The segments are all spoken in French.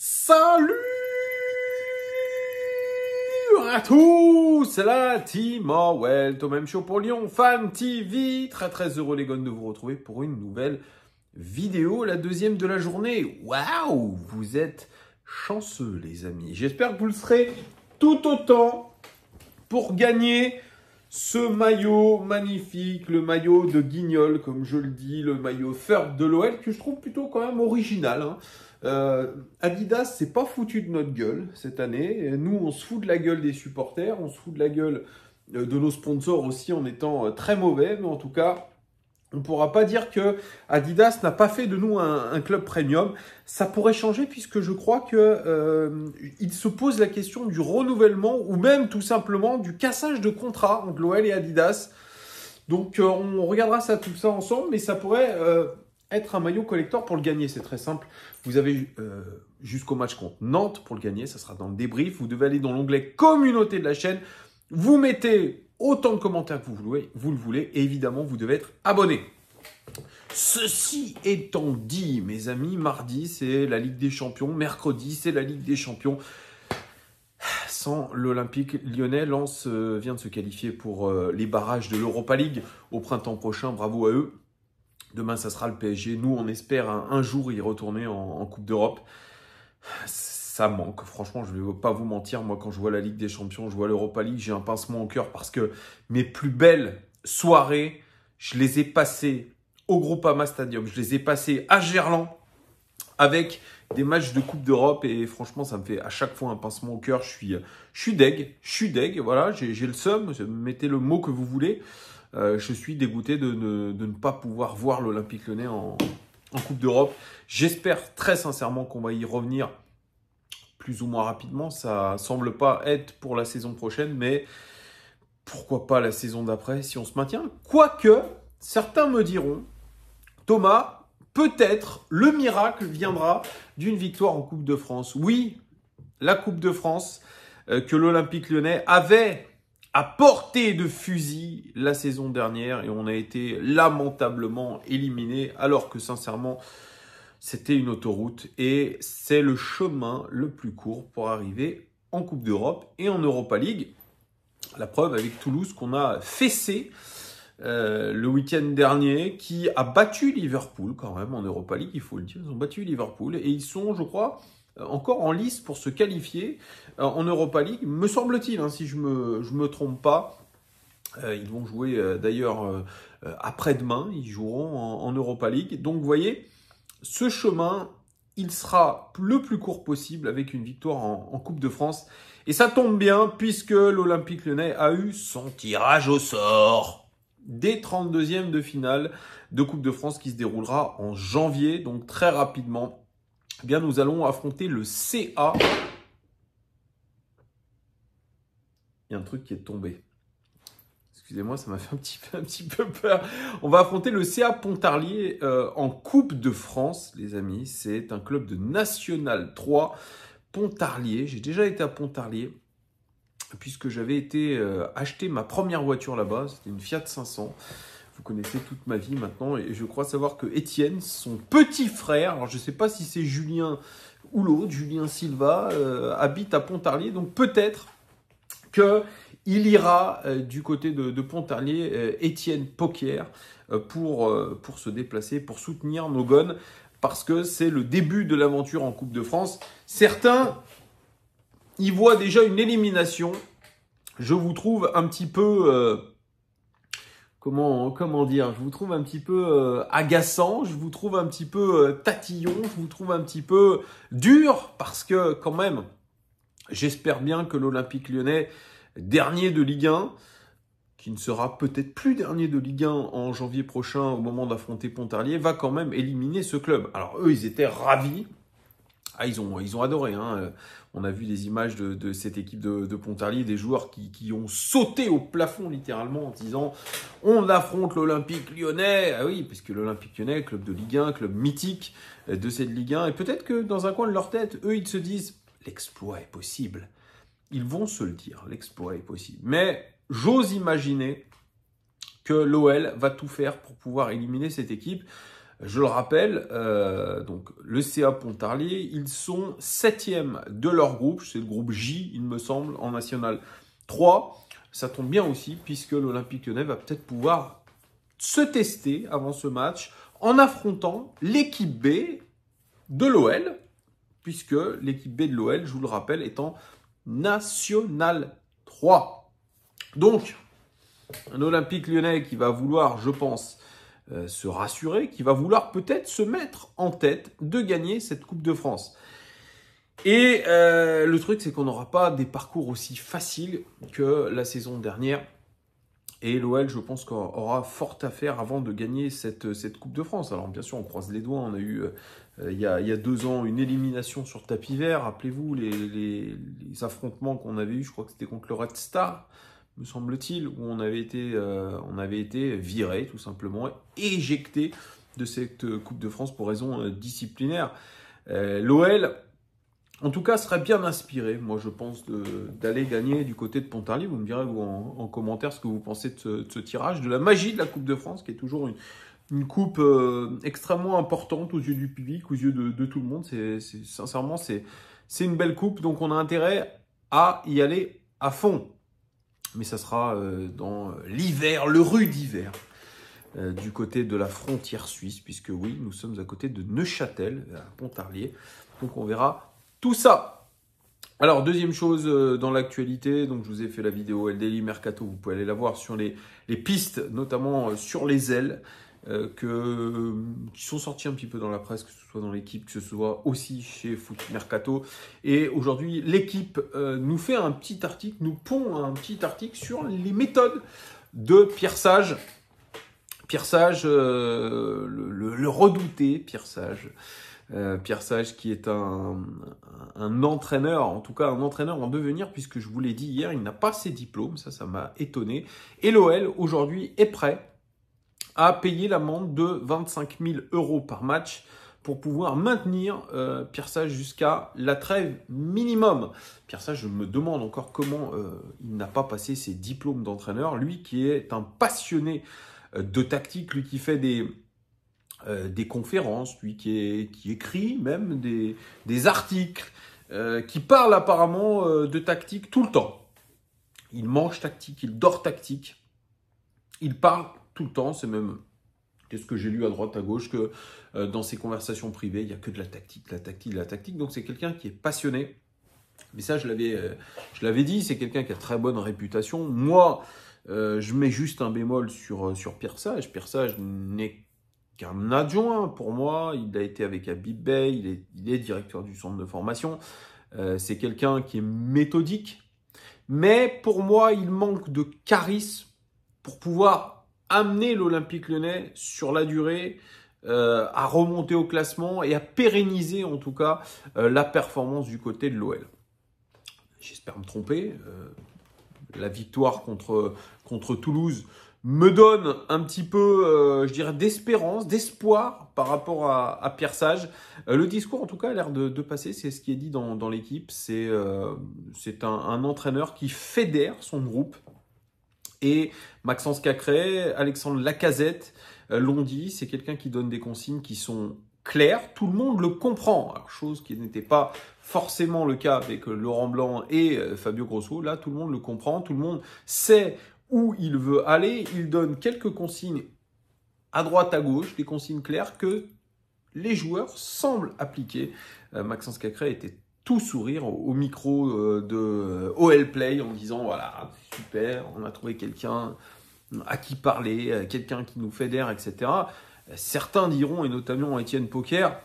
Salut à tous, c'est la team Orwell, même show pour Lyon, Fan TV, très très heureux les gones de vous retrouver pour une nouvelle vidéo, la deuxième de la journée. Waouh, vous êtes chanceux les amis. J'espère que vous le serez tout autant pour gagner ce maillot magnifique, le maillot de Guignol, comme je le dis, le maillot Ferb de l'OL, que je trouve plutôt quand même original. Hein. Euh, Adidas, c'est pas foutu de notre gueule cette année. Nous, on se fout de la gueule des supporters, on se fout de la gueule euh, de nos sponsors aussi en étant euh, très mauvais, mais en tout cas, on ne pourra pas dire que Adidas n'a pas fait de nous un, club premium. Ça pourrait changer puisque je crois que se pose la question du renouvellement ou même tout simplement du cassage de contrat entre l'OL et Adidas. Donc on regardera ça tout ça ensemble, mais ça pourrait être un maillot collector pour le gagner. C'est très simple. Vous avez euh, jusqu'au match contre Nantes pour le gagner. Ça sera dans le débrief. Vous devez aller dans l'onglet communauté de la chaîne. Vous mettez autant de commentaires que vous, voulez, vous le voulez. Et évidemment, vous devez être abonné. Ceci étant dit, mes amis, mardi, c'est la Ligue des Champions. Mercredi, c'est la Ligue des Champions. Sans l'Olympique lyonnais, Lance euh, vient de se qualifier pour euh, les barrages de l'Europa League au printemps prochain. Bravo à eux. Demain, ça sera le PSG. Nous, on espère un, jour y retourner en, Coupe d'Europe. Ça manque. Franchement, je ne vais pas vous mentir. Moi, quand je vois la Ligue des Champions, je vois l'Europa League, j'ai un pincement au cœur parce que mes plus belles soirées, je les ai passées au Groupama Stadium. Je les ai passées à Gerland avec des matchs de Coupe d'Europe et franchement ça me fait à chaque fois un pincement au cœur. Je suis, je suis deg, je suis deg, voilà, j'ai le seum, mettez le mot que vous voulez. Euh, je suis dégoûté de ne, pas pouvoir voir l'Olympique lyonnais en, Coupe d'Europe. J'espère très sincèrement qu'on va y revenir plus ou moins rapidement. Ça semble pas être pour la saison prochaine, mais pourquoi pas la saison d'après si on se maintient Quoique, certains me diront, Thomas, peut-être le miracle viendra d'une victoire en Coupe de France. Oui, la Coupe de France euh, que l'Olympique lyonnais avait à portée de fusil la saison dernière et on a été lamentablement éliminé alors que sincèrement c'était une autoroute et c'est le chemin le plus court pour arriver en Coupe d'Europe et en Europa League. La preuve avec Toulouse qu'on a fessé euh, le week-end dernier, qui a battu Liverpool quand même en Europa League, il faut le dire. Ils ont battu Liverpool et ils sont, je crois, encore en lice pour se qualifier euh, en Europa League, me semble-t-il, hein, si je me, me trompe pas. Euh, ils vont jouer euh, d'ailleurs après-demain, ils joueront en, Europa League. Donc vous voyez, ce chemin, il sera le plus court possible avec une victoire en, Coupe de France. Et ça tombe bien puisque l'Olympique lyonnais a eu son tirage au sort des 32e de finale de Coupe de France qui se déroulera en janvier, donc très rapidement eh bien, nous allons affronter le CA. Il y a un truc qui est tombé. Excusez-moi, ça m'a fait un petit, peu, peur. On va affronter le CA Pontarlier euh, en Coupe de France, les amis. C'est un club de National 3. Pontarlier, j'ai déjà été à Pontarlier puisque j'avais été euh, acheter ma première voiture là-bas, c'était une Fiat 500. Vous connaissez toute ma vie maintenant et je crois savoir que Étienne, son petit frère, alors je ne sais pas si c'est Julien ou l'autre, Julien Silva, euh, habite à Pontarlier, donc peut-être que il ira euh, du côté de, Pontarlier, euh, Étienne Poker, pour, pour se déplacer, pour soutenir nos parce que c'est le début de l'aventure en Coupe de France. Certains y voient déjà une élimination. Je vous trouve un petit peu comment, dire, je vous trouve un petit peu euh, agaçant, je vous trouve un petit peu euh, tatillon, je vous trouve un petit peu dur, parce que quand même, j'espère bien que l'Olympique lyonnais, dernier de Ligue 1, qui ne sera peut-être plus dernier de Ligue 1 en janvier prochain au moment d'affronter Pontarlier, va quand même éliminer ce club. Alors eux, ils étaient ravis, ah, ils ont, ils ont adoré. Hein. On a vu des images de, cette équipe de, de, Pontarlier, des joueurs qui, ont sauté au plafond littéralement en disant on affronte l'Olympique lyonnais. Ah oui, puisque l'Olympique lyonnais, club de Ligue 1, club mythique euh, de cette Ligue 1. Et peut-être que dans un coin de leur tête, eux, ils se disent l'exploit est possible. Ils vont se le dire, l'exploit est possible. Mais j'ose imaginer que l'OL va tout faire pour pouvoir éliminer cette équipe. Je le rappelle, euh, donc le CA Pontarlier, ils sont septième de leur groupe, c'est le groupe J, il me semble, en National 3. Ça tombe bien aussi, puisque l'Olympique lyonnais va peut-être pouvoir se tester avant ce match en affrontant l'équipe B de l'OL, puisque l'équipe B de l'OL, je vous le rappelle, est en National 3. Donc, un Olympique lyonnais qui va vouloir, je pense, euh, se rassurer, qui va vouloir peut-être se mettre en tête de gagner cette Coupe de France. Et euh, le truc, c'est qu'on n'aura pas des parcours aussi faciles que la saison dernière. Et l'OL, je pense qu'on aura fort à faire avant de gagner cette, cette, Coupe de France. Alors bien sûr, on croise les doigts. On a eu, euh, il, y a, deux ans, une élimination sur tapis vert. Rappelez-vous les, les affrontements qu'on avait eu. Je crois que c'était contre le Red Star me semble-t-il, où on avait été, euh, on avait été viré, tout simplement, éjecté de cette euh, Coupe de France pour raison euh, disciplinaire. L'OL, en tout cas, serait bien inspiré, moi je pense, d'aller gagner du côté de Pontarlier. Vous me direz en, commentaire ce que vous pensez de ce, tirage, de la magie de la Coupe de France, qui est toujours une, une coupe extrêmement importante aux yeux du public, aux yeux de, tout le monde. C'est sincèrement, c'est une belle coupe, donc on a intérêt à y aller à fond mais ça sera euh, dans euh, l'hiver, le rude hiver, euh, du côté de la frontière suisse, puisque oui, nous sommes à côté de Neuchâtel, à Pontarlier. Donc on verra tout ça. Alors, deuxième chose dans l'actualité, donc je vous ai fait la vidéo LDI Mercato, vous pouvez aller la voir sur les pistes, notamment sur les ailes. Euh, que, euh, qui sont sortis un petit peu dans la presse, que ce soit dans l'équipe, que ce soit aussi chez Foot Mercato. Et aujourd'hui, l'équipe euh, nous fait un petit article, nous pond un petit article sur les méthodes de Pierre Sage. Pierre Sage, le, le, redouté Pierre Sage. Pierre Sage qui est un, un, entraîneur, en tout cas un entraîneur en devenir, puisque je vous l'ai dit hier, il n'a pas ses diplômes, ça ça m'a étonné. Et l'OL aujourd'hui est prêt a payer l'amende de 25 000 euros par match pour pouvoir maintenir euh, jusqu'à la trêve minimum. Sage, je me demande encore comment euh, il n'a pas passé ses diplômes d'entraîneur, lui qui est un passionné euh, de tactique, lui qui fait des, euh, des conférences, lui qui, qui écrit même des, des articles, qui parle apparemment de tactique tout le temps. Il mange tactique, il dort tactique, il parle tout le temps, c'est même Qu'est-ce que j'ai lu à droite, à gauche, que euh, dans ses conversations privées, il n'y a que de la tactique, la tactique, la tactique. Donc c'est quelqu'un qui est passionné. Mais ça, je l'avais, euh, je l'avais dit, c'est quelqu'un qui a très bonne réputation. Moi, euh, je mets juste un bémol sur, sur Pierre Sage. Pierre Sage n'est qu'un adjoint pour moi. Il a été avec Habib Bey, il est, il est directeur du centre de formation. c'est quelqu'un qui est méthodique. Mais pour moi, il manque de charisme pour pouvoir amener l'Olympique lyonnais sur la durée euh, à remonter au classement et à pérenniser en tout cas euh, la performance du côté de l'OL. J'espère me tromper. Euh, la victoire contre, contre Toulouse me donne un petit peu, je dirais, d'espérance, d'espoir par rapport à, Pierre Sage. le discours, en tout cas, a l'air de, passer. C'est ce qui est dit dans, l'équipe. C'est c'est un, un entraîneur qui fédère son groupe, et Maxence Cacré, Alexandre Lacazette euh, l'ont dit, c'est quelqu'un qui donne des consignes qui sont claires, tout le monde le comprend. chose qui n'était pas forcément le cas avec euh, Laurent Blanc et euh, Fabio Grosso. Là, tout le monde le comprend, tout le monde sait où il veut aller. Il donne quelques consignes à droite, à gauche, des consignes claires que les joueurs semblent appliquer. Maxence Cacré était tout sourire au, micro de OL Play en disant voilà, super, on a trouvé quelqu'un à qui parler, euh, quelqu'un qui nous fédère, etc. Euh, certains diront, et notamment Étienne Poker,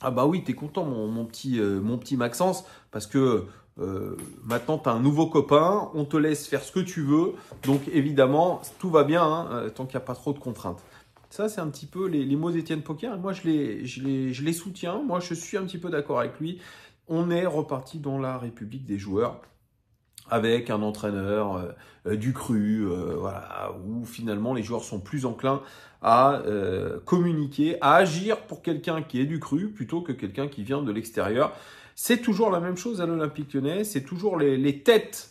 ah bah oui, t'es content mon, petit, euh, mon petit Maxence, parce que maintenant t'as un nouveau copain, on te laisse faire ce que tu veux, donc évidemment, tout va bien, hein, tant qu'il n'y a pas trop de contraintes. Ça, c'est un petit peu les, mots d'Étienne Poker, moi je les soutiens, moi je suis un petit peu d'accord avec lui. On est reparti dans la République des joueurs avec un entraîneur euh, euh, du cru, euh, voilà, où finalement les joueurs sont plus enclins à communiquer, à agir pour quelqu'un qui est du cru plutôt que quelqu'un qui vient de l'extérieur. C'est toujours la même chose à l'Olympique lyonnais, c'est toujours les, têtes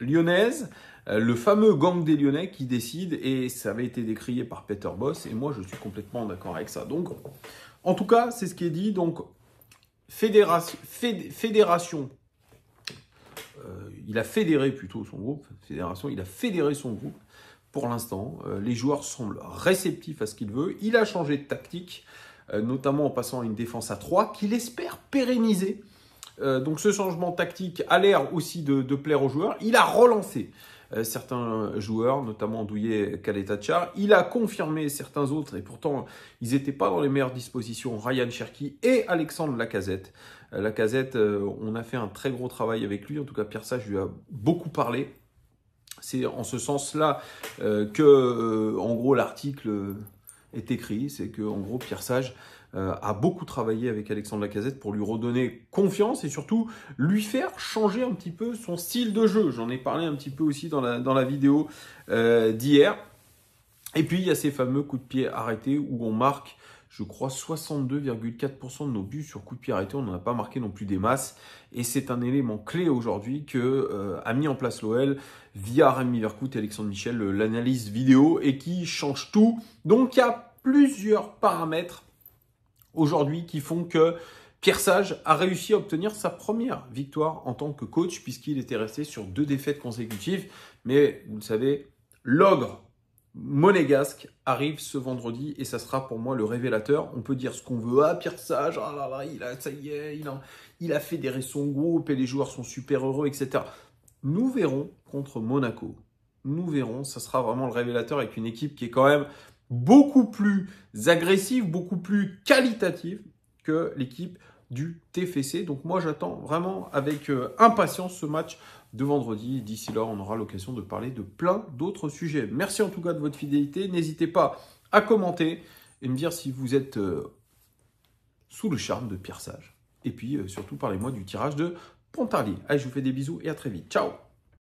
lyonnaises, le fameux gang des Lyonnais qui décide, et ça avait été décrié par Peter Boss, et moi je suis complètement d'accord avec ça. Donc, en tout cas, c'est ce qui est dit, donc fédération, fédération il a fédéré plutôt son groupe, fédération, il a fédéré son groupe pour l'instant. Euh, les joueurs semblent réceptifs à ce qu'il veut. Il a changé de tactique, euh, notamment en passant à une défense à 3 qu'il espère pérenniser. Euh, donc ce changement tactique a l'air aussi de, plaire aux joueurs. Il a relancé certains joueurs, notamment Douillet, Kaletacha. Il a confirmé certains autres, et pourtant, ils n'étaient pas dans les meilleures dispositions, Ryan Cherki et Alexandre Lacazette. Euh, la casette, euh, on a fait un très gros travail avec lui. En tout cas, Pierre Sage lui a beaucoup parlé. C'est en ce sens-là euh, que, en gros, l'article est écrit. C'est que, en gros, Pierre Sage a beaucoup travaillé avec Alexandre Lacazette pour lui redonner confiance et surtout lui faire changer un petit peu son style de jeu. J'en ai parlé un petit peu aussi dans la, vidéo d'hier. Et puis il y a ces fameux coups de pied arrêtés où on marque je crois, 62,4% de nos buts sur coup de pied arrêté. On n'en a pas marqué non plus des masses. Et c'est un élément clé aujourd'hui que euh, a mis en place l'OL via Rémi Vercout et Alexandre Michel, euh, l'analyse vidéo, et qui change tout. Donc il y a plusieurs paramètres aujourd'hui qui font que Pierre Sage a réussi à obtenir sa première victoire en tant que coach, puisqu'il était resté sur deux défaites consécutives. Mais vous le savez, l'ogre monégasque arrive ce vendredi et ça sera pour moi le révélateur. On peut dire ce qu'on veut. à ah, Pierre Sage, ah il a, ça y est, il a, il a fédéré son groupe et les joueurs sont super heureux, etc. Nous verrons contre Monaco. Nous verrons. Ça sera vraiment le révélateur avec une équipe qui est quand même beaucoup plus agressive, beaucoup plus qualitative que l'équipe du TFC. Donc moi j'attends vraiment avec euh, impatience ce match de vendredi. D'ici là, on aura l'occasion de parler de plein d'autres sujets. Merci en tout cas de votre fidélité. N'hésitez pas à commenter et me dire si vous êtes euh, sous le charme de Pierre Sage. Et puis euh, surtout parlez-moi du tirage de Pontarlier. Allez, je vous fais des bisous et à très vite. Ciao